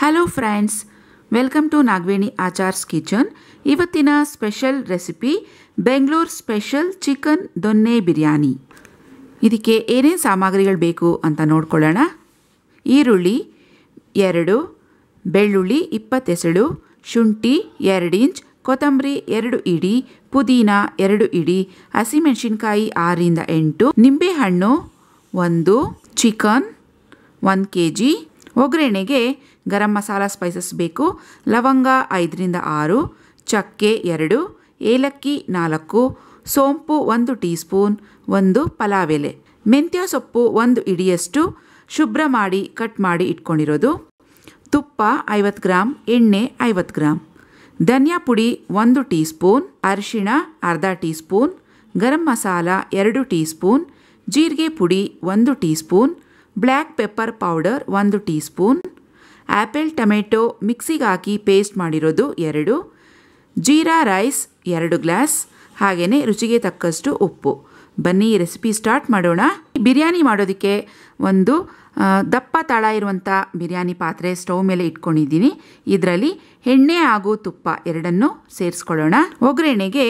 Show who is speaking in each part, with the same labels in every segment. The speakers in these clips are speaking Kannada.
Speaker 1: hello friends welcome to Nagaveni Achar's kitchen ಇವತ್ತಿನ special recipe Bengaluru special chicken donne biryani ಇದಕ್ಕೆ ಏನೇನು ಸಾಮಗ್ರಿಗಳು ಬೇಕು ಅಂತ ನೋಡ್ಕೊಳ್ಳೋಣ ಈರುಳ್ಳಿ ಎರಡು ಬೆಳ್ಳುಳ್ಳಿ ಇಪ್ಪತ್ತೆಸಳು ಶುಂಠಿ ಎರಡು ಇಂಚ್ ಕೊತ್ತಂಬರಿ ಎರಡು ಇಡಿ ಪುದೀನ ಎರಡು ಇಡಿ ಹಸಿಮೆಣಸಿನ್ಕಾಯಿ ಆರಿಂದ ಎಂಟು ನಿಂಬೆಹಣ್ಣು ಒಂದು ಚಿಕನ್ ಒಂದು ಕೆ ಜಿ ಒಗ್ಗರಣೆಗೆ ಗರಂ ಮಸಾಲ ಸ್ಪೈಸಸ್ ಬೇಕು ಲವಂಗ ಐದರಿಂದ ಆರು ಚಕ್ಕೆ ಎರಡು ಏಲಕ್ಕಿ ನಾಲ್ಕು ಸೋಂಪು ಒಂದು ಟೀ ಸ್ಪೂನ್ ಒಂದು ಪಲಾವ್ ಎಲೆ ಮೆಂತ್ಯ ಸೊಪ್ಪು ಒಂದು ಇಡಿಯಷ್ಟು ಶುಭ್ರ ಮಾಡಿ ಕಟ್ ಮಾಡಿ ಇಟ್ಕೊಂಡಿರೋದು ತುಪ್ಪ ಐವತ್ತು ಗ್ರಾಮ್ ಎಣ್ಣೆ ಐವತ್ತು ಗ್ರಾಮ್ ಧನಿಯಾ ಪುಡಿ ಒಂದು ಟೀ ಸ್ಪೂನ್ ಅರಿಶಿಣ ಅರ್ಧ ಟೀ ಸ್ಪೂನ್ ಗರಂ ಮಸಾಲ ಎರಡು ಟೀ ಸ್ಪೂನ್ ಜೀರಿಗೆ ಪುಡಿ ಒಂದು teaspoon black pepper powder ಒಂದು ಟೀ ಸ್ಪೂನ್ ಆ್ಯಪಲ್ ಟೊಮೆಟೊ ಮಿಕ್ಸಿಗೆ ಹಾಕಿ ಪೇಸ್ಟ್ ಮಾಡಿರೋದು ಎರಡು ಜೀರಾ ರೈಸ್ ಎರಡು ಗ್ಲಾಸ್ ಹಾಗೆಯೇ ರುಚಿಗೆ ತಕ್ಕಷ್ಟು ಉಪ್ಪು ಬನ್ನಿ ರೆಸಿಪಿ ಸ್ಟಾರ್ಟ್ ಮಾಡೋಣ ಬಿರಿಯಾನಿ ಮಾಡೋದಕ್ಕೆ ಒಂದು ದಪ್ಪ ತಳ ಇರುವಂಥ ಬಿರಿಯಾನಿ ಪಾತ್ರೆ ಸ್ಟೌವ್ ಮೇಲೆ ಇಟ್ಕೊಂಡಿದ್ದೀನಿ ಇದರಲ್ಲಿ ಎಣ್ಣೆ ಹಾಗೂ ತುಪ್ಪ ಎರಡನ್ನು ಸೇರಿಸ್ಕೊಳ್ಳೋಣ ಒಗ್ಗರಣೆಗೆ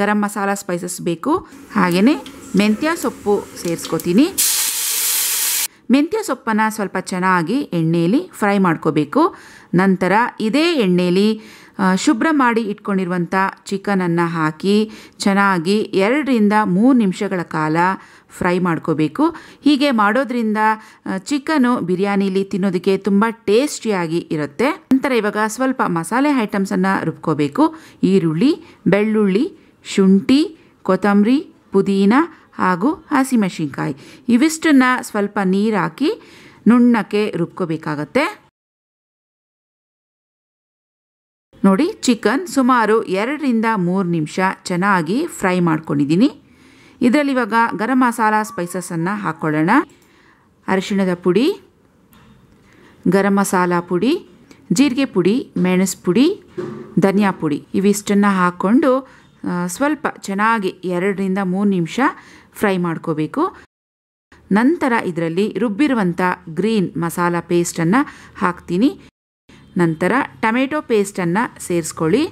Speaker 1: ಗರಂ ಮಸಾಲ ಸ್ಪೈಸಸ್ ಬೇಕು ಹಾಗೆಯೇ ಮೆಂತ್ಯ ಸೊಪ್ಪು ಸೇರಿಸ್ಕೋತೀನಿ ಮೆಂತ್ಯ ಸೊಪ್ಪನ್ನು ಸ್ವಲ್ಪ ಚೆನ್ನಾಗಿ ಎಣ್ಣೆಯಲ್ಲಿ ಫ್ರೈ ಮಾಡ್ಕೋಬೇಕು ನಂತರ ಇದೇ ಎಣ್ಣೆಯಲ್ಲಿ ಶುಭ್ರ ಮಾಡಿ ಇಟ್ಕೊಂಡಿರುವಂಥ ಚಿಕನನ್ನು ಹಾಕಿ ಚೆನ್ನಾಗಿ ಎರಡರಿಂದ ಮೂರು ನಿಮಿಷಗಳ ಕಾಲ ಫ್ರೈ ಮಾಡ್ಕೋಬೇಕು ಹೀಗೆ ಮಾಡೋದ್ರಿಂದ ಚಿಕನು ಬಿರಿಯಾನಿಲಿ ತಿನ್ನೋದಕ್ಕೆ ತುಂಬ ಟೇಸ್ಟಿಯಾಗಿ ಇರುತ್ತೆ ನಂತರ ಇವಾಗ ಸ್ವಲ್ಪ ಮಸಾಲೆ ಐಟಮ್ಸನ್ನು ರುಬ್ಕೋಬೇಕು ಈರುಳ್ಳಿ ಬೆಳ್ಳುಳ್ಳಿ ಶುಂಠಿ ಕೊತ್ತಂಬರಿ ಪುದೀನ ಹಾಗೂ ಹಸಿಮೆಣಸಿನ್ಕಾಯಿ ಇವಿಷ್ಟನ್ನು ಸ್ವಲ್ಪ ನೀರು ಹಾಕಿ ನುಣ್ಣಕ್ಕೆ ರುಬ್ಕೋಬೇಕಾಗತ್ತೆ ನೋಡಿ ಚಿಕನ್ ಸುಮಾರು ಎರಡರಿಂದ ಮೂರು ನಿಮಿಷ ಚೆನ್ನಾಗಿ ಫ್ರೈ ಮಾಡ್ಕೊಂಡಿದ್ದೀನಿ ಇದರಲ್ಲಿ ಇವಾಗ ಗರಂ ಮಸಾಲ ಸ್ಪೈಸಸನ್ನು ಹಾಕ್ಕೊಳ್ಳೋಣ ಅರಿಶಿಣದ ಪುಡಿ ಗರಂ ಮಸಾಲ ಪುಡಿ ಜೀರಿಗೆ ಪುಡಿ ಮೆಣಸು ಪುಡಿ ಧನಿಯಾ ಪುಡಿ ಇವಿಷ್ಟನ್ನು ಹಾಕ್ಕೊಂಡು ಸ್ವಲ್ಪ ಚೆನ್ನಾಗಿ ಎರಡರಿಂದ ಮೂರು ನಿಮಿಷ ಫ್ರೈ ಮಾಡ್ಕೋಬೇಕು ನಂತರ ಇದರಲ್ಲಿ ರುಬ್ಬಿರುವಂಥ ಗ್ರೀನ್ ಮಸಾಲ ಪೇಸ್ಟನ್ನು ಹಾಕ್ತೀನಿ ನಂತರ ಟೊಮೆಟೊ ಪೇಸ್ಟನ್ನು ಸೇರಿಸ್ಕೊಳ್ಳಿ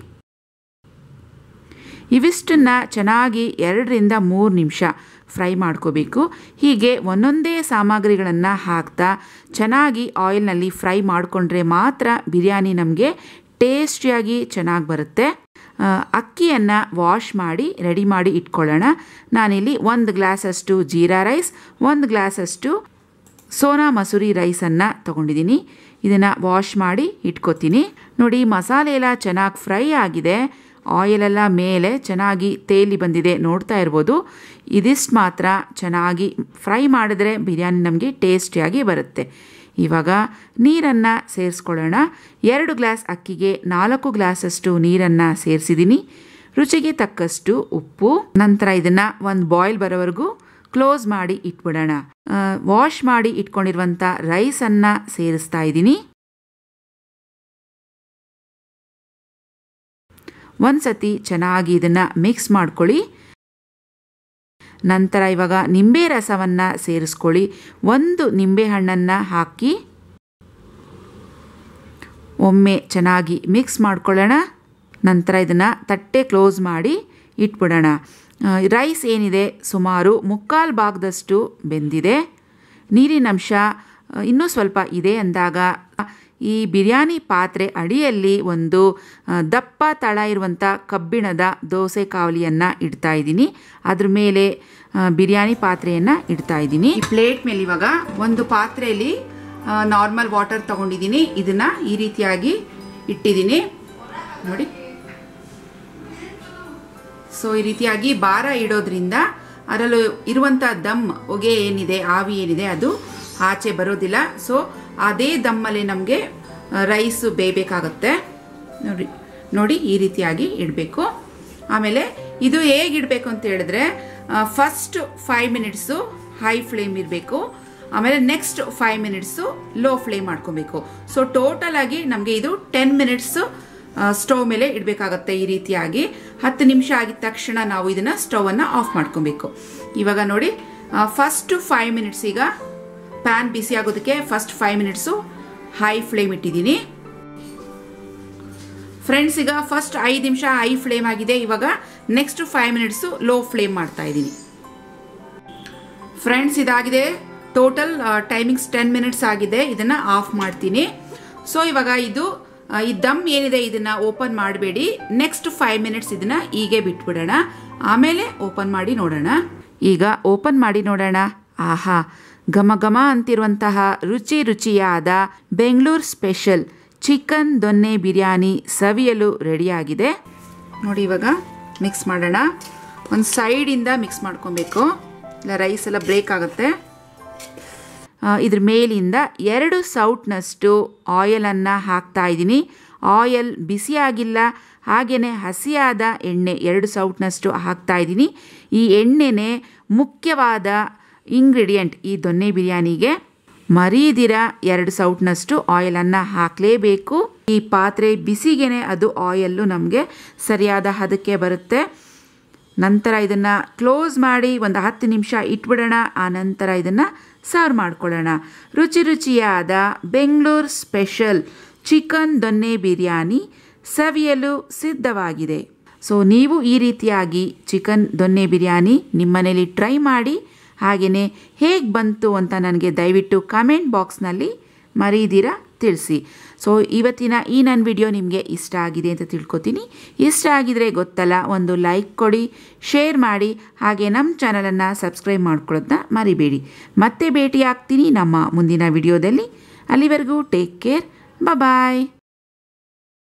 Speaker 1: ಇವಿಷ್ಟನ್ನು ಚೆನ್ನಾಗಿ ಎರಡರಿಂದ ಮೂರು ನಿಮಿಷ ಫ್ರೈ ಮಾಡ್ಕೋಬೇಕು ಹೀಗೆ ಒಂದೊಂದೇ ಸಾಮಗ್ರಿಗಳನ್ನು ಹಾಕ್ತಾ ಚೆನ್ನಾಗಿ ಆಯಿಲ್ನಲ್ಲಿ ಫ್ರೈ ಮಾಡಿಕೊಂಡ್ರೆ ಮಾತ್ರ ಬಿರಿಯಾನಿ ನಮಗೆ ಟೇಸ್ಟಿಯಾಗಿ ಚೆನ್ನಾಗಿ ಬರುತ್ತೆ ಅಕ್ಕಿಯನ್ನು ವಾಶ್ ಮಾಡಿ ರೆಡಿ ಮಾಡಿ ಇಟ್ಕೊಳ್ಳೋಣ ನಾನಿಲ್ಲಿ ಒಂದು ಗ್ಲಾಸಷ್ಟು ಜೀರಾ ರೈಸ್ ಒಂದು ಗ್ಲಾಸಷ್ಟು ಸೋನಾ ಮಸೂರಿ ರೈಸನ್ನು ತೊಗೊಂಡಿದ್ದೀನಿ ಇದನ್ನು ವಾಶ್ ಮಾಡಿ ಇಟ್ಕೊತೀನಿ ನೋಡಿ ಮಸಾಲೆ ಎಲ್ಲ ಚೆನ್ನಾಗಿ ಫ್ರೈ ಆಗಿದೆ ಆಯಿಲೆಲ್ಲ ಮೇಲೆ ಚೆನ್ನಾಗಿ ತೇಲಿ ಬಂದಿದೆ ನೋಡ್ತಾ ಇರ್ಬೋದು ಇದಿಷ್ಟು ಮಾತ್ರ ಚೆನ್ನಾಗಿ ಫ್ರೈ ಮಾಡಿದ್ರೆ ಬಿರಿಯಾನಿ ನಮಗೆ ಟೇಸ್ಟಿಯಾಗಿ ಬರುತ್ತೆ ಇವಾಗ ನೀರನ್ನು ಸೇರಿಸ್ಕೊಳ್ಳೋಣ ಎರಡು ಗ್ಲಾಸ್ ಅಕ್ಕಿಗೆ ನಾಲ್ಕು ಗ್ಲಾಸಷ್ಟು ನೀರನ್ನು ಸೇರಿಸಿದ್ದೀನಿ ರುಚಿಗೆ ತಕ್ಕಷ್ಟು ಉಪ್ಪು ನಂತರ ಇದನ್ನು ಒಂದು ಬಾಯ್ಲ್ ಬರೋವರೆಗೂ ಕ್ಲೋಸ್ ಮಾಡಿ ಇಟ್ಬಿಡೋಣ ವಾಶ್ ಮಾಡಿ ಇಟ್ಕೊಂಡಿರುವಂಥ ರೈಸನ್ನು ಸೇರಿಸ್ತಾ ಇದ್ದೀನಿ ಒಂದು ಸತಿ ಚೆನ್ನಾಗಿ ಇದನ್ನು ಮಿಕ್ಸ್ ಮಾಡ್ಕೊಳ್ಳಿ ನಂತರ ಇವಾಗ ನಿಂಬೆ ರಸವನ್ನು ಸೇರಿಸ್ಕೊಳ್ಳಿ ಒಂದು ಹಣ್ಣನ್ನು ಹಾಕಿ ಒಮ್ಮೆ ಚೆನ್ನಾಗಿ ಮಿಕ್ಸ್ ಮಾಡ್ಕೊಳ್ಳೋಣ ನಂತರ ಇದನ್ನು ತಟ್ಟೆ ಕ್ಲೋಸ್ ಮಾಡಿ ಇಟ್ಬಿಡೋಣ ರೈಸ್ ಏನಿದೆ ಸುಮಾರು ಮುಕ್ಕಾಲು ಭಾಗದಷ್ಟು ಬೆಂದಿದೆ ನೀರಿನಂಶ ಇನ್ನೂ ಸ್ವಲ್ಪ ಇದೆ ಅಂದಾಗ ಈ ಬಿರಿಯಾನಿ ಪಾತ್ರೆ ಅಡಿಯಲ್ಲಿ ಒಂದು ದಪ್ಪ ತಳ ಇರುವಂಥ ಕಬ್ಬಿಣದ ದೋಸೆ ಕಾವಲಿಯನ್ನು ಇಡ್ತಾ ಇದ್ದೀನಿ ಅದ್ರ ಮೇಲೆ ಬಿರಿಯಾನಿ ಪಾತ್ರೆಯನ್ನು ಇಡ್ತಾ ಇದ್ದೀನಿ ಪ್ಲೇಟ್ ಮೇಲೆ ಇವಾಗ ಒಂದು ಪಾತ್ರೆಯಲ್ಲಿ ನಾರ್ಮಲ್ ವಾಟರ್ ತಗೊಂಡಿದ್ದೀನಿ ಇದನ್ನು ಈ ರೀತಿಯಾಗಿ ಇಟ್ಟಿದ್ದೀನಿ ನೋಡಿ ಸೊ ಈ ರೀತಿಯಾಗಿ ಭಾರ ಇಡೋದ್ರಿಂದ ಅದರಲ್ಲೂ ಇರುವಂಥ ದಮ್ ಹೊಗೆ ಏನಿದೆ ಆವಿ ಏನಿದೆ ಅದು ಆಚೆ ಬರೋದಿಲ್ಲ ಸೊ ಅದೇ ದಮ್ಮಲ್ಲಿ ನಮಗೆ ರೈಸು ಬೇಯಬೇಕಾಗತ್ತೆ ನೋಡಿ ನೋಡಿ ಈ ರೀತಿಯಾಗಿ ಇಡಬೇಕು ಆಮೇಲೆ ಇದು ಹೇಗಿಡಬೇಕು ಅಂತ ಹೇಳಿದ್ರೆ first five minutes high flame ಇರಬೇಕು ಆಮೇಲೆ next five minutes low flame ಮಾಡ್ಕೊಬೇಕು ಸೊ ಟೋಟಲ್ ಆಗಿ ನಮಗೆ ಇದು ಟೆನ್ ಮಿನಿಟ್ಸು ಸ್ಟವ್ ಮೇಲೆ ಇಡಬೇಕಾಗತ್ತೆ ಈ ರೀತಿಯಾಗಿ ಹತ್ತು ನಿಮಿಷ ಆಗಿದ ತಕ್ಷಣ ನಾವು ಇದನ್ನು ಸ್ಟವನ್ನು ಆಫ್ ಮಾಡ್ಕೊಬೇಕು ಇವಾಗ ನೋಡಿ ಫಸ್ಟ್ ಫೈವ್ ಮಿನಿಟ್ಸ್ ಈಗ ಪ್ಯಾನ್ ಬಿಸಿ ಆಗೋದಕ್ಕೆ first five minutes high flame ಇಟ್ಟಿದ್ದೀನಿ ಫ್ರೆಂಡ್ಸ್ ಈಗ ಫಸ್ಟ್ ಐದು ನಿಮಿಷ ಹೈ ಫ್ಲೇಮ್ ಆಗಿದೆ ಇವಾಗ next five minutes low flame ಮಾಡ್ತಾ ಇದ್ದೀನಿ ಫ್ರೆಂಡ್ಸ್ ಇದಾಗಿದೆ ಟೋಟಲ್ ಟೈಮಿಂಗ್ಸ್ ಟೆನ್ ಮಿನಿಟ್ಸ್ ಆಗಿದೆ ಇದನ್ನು ಆಫ್ ಮಾಡ್ತೀನಿ ಸೊ ಇವಾಗ ಇದು ಈ ದಮ್ ಏನಿದೆ ಇದನ್ನು ಓಪನ್ ಮಾಡಬೇಡಿ ನೆಕ್ಸ್ಟ್ ಫೈವ್ ಮಿನಿಟ್ಸ್ ಇದನ್ನು ಹೀಗೆ ಬಿಟ್ಬಿಡೋಣ ಆಮೇಲೆ ಓಪನ್ ಮಾಡಿ ನೋಡೋಣ ಈಗ ಓಪನ್ ಮಾಡಿ ನೋಡೋಣ ಆಹಾ ಘಮ ಘಮ ಅಂತಿರುವಂತಹ ರುಚಿ ರುಚಿಯಾದ ಬೆಂಗಳೂರು ಸ್ಪೆಷಲ್ ಚಿಕನ್ ದೊನ್ನೆ ಬಿರಿಯಾನಿ ಸವಿಯಲು ರೆಡಿಯಾಗಿದೆ ನೋಡಿ ಇವಾಗ ಮಿಕ್ಸ್ ಮಾಡೋಣ ಒಂದು ಸೈಡಿಂದ ಮಿಕ್ಸ್ ಮಾಡ್ಕೊಬೇಕು ಇಲ್ಲ ರೈಸ್ ಎಲ್ಲ ಬ್ರೇಕ್ ಆಗುತ್ತೆ ಇದ್ರ ಮೇಲಿಂದ ಎರಡು ಸೌಟ್ನಷ್ಟು ಆಯಲನ್ನು ಹಾಕ್ತಾ ಇದ್ದೀನಿ ಆಯಲ್ ಬಿಸಿಯಾಗಿಲ್ಲ ಹಾಗೆಯೇ ಹಸಿಯಾದ ಎಣ್ಣೆ ಎರಡು ಸೌಟ್ನಷ್ಟು ಹಾಕ್ತಾ ಇದ್ದೀನಿ ಈ ಎಣ್ಣೆನೇ ಮುಖ್ಯವಾದ ಇಂಗ್ರೀಡಿಯೆಂಟ್ ಈ ದೊನ್ನೆ ಬಿರಿಯಾನಿಗೆ ಮರೀದಿರ ಎರಡು ಸೌಟ್ನಷ್ಟು ಆಯಿಲನ್ನು ಹಾಕಲೇಬೇಕು ಈ ಪಾತ್ರೆ ಬಿಸಿಗೆನೆ ಅದು ಆಯಲ್ಲು ನಮಗೆ ಸರಿಯಾದ ಹದಕ್ಕೆ ಬರುತ್ತೆ ನಂತರ ಇದನ್ನು ಕ್ಲೋಸ್ ಮಾಡಿ ಒಂದು ಹತ್ತು ನಿಮಿಷ ಇಟ್ಬಿಡೋಣ ಆ ನಂತರ ಇದನ್ನು ಸರ್ವ್ ಮಾಡ್ಕೊಳ್ಳೋಣ ರುಚಿ ರುಚಿಯಾದ ಬೆಂಗಳೂರು ಸ್ಪೆಷಲ್ ಚಿಕನ್ ದೊನ್ನೆ ಬಿರಿಯಾನಿ ಸವಿಯಲು ಸಿದ್ಧವಾಗಿದೆ ಸೊ ನೀವು ಈ ರೀತಿಯಾಗಿ ಚಿಕನ್ ದೊನ್ನೆ ಬಿರಿಯಾನಿ ನಿಮ್ಮನೇಲಿ ಟ್ರೈ ಮಾಡಿ ಹಾಗೆಯೇ ಹೇಗೆ ಬಂತು ಅಂತ ನನಗೆ ದಯವಿಟ್ಟು ಕಮೆಂಟ್ ಬಾಕ್ಸ್ನಲ್ಲಿ ಮರೀದಿರ ತಿಳಿಸಿ ಸೊ ಇವತ್ತಿನ ಈ ನನ್ನ ವಿಡಿಯೋ ನಿಮಗೆ ಇಷ್ಟ ಆಗಿದೆ ಅಂತ ತಿಳ್ಕೊತೀನಿ ಇಷ್ಟ ಆಗಿದರೆ ಗೊತ್ತಲ್ಲ ಒಂದು ಲೈಕ್ ಕೊಡಿ ಶೇರ್ ಮಾಡಿ ಹಾಗೆ ನಮ್ಮ ಚಾನಲನ್ನು ಸಬ್ಸ್ಕ್ರೈಬ್ ಮಾಡ್ಕೊಳ್ಳೋದನ್ನ ಮರಿಬೇಡಿ ಮತ್ತೆ ಭೇಟಿ ಆಗ್ತೀನಿ ನಮ್ಮ ಮುಂದಿನ ವಿಡಿಯೋದಲ್ಲಿ ಅಲ್ಲಿವರೆಗೂ ಟೇಕ್ ಕೇರ್ ಬಾಯ್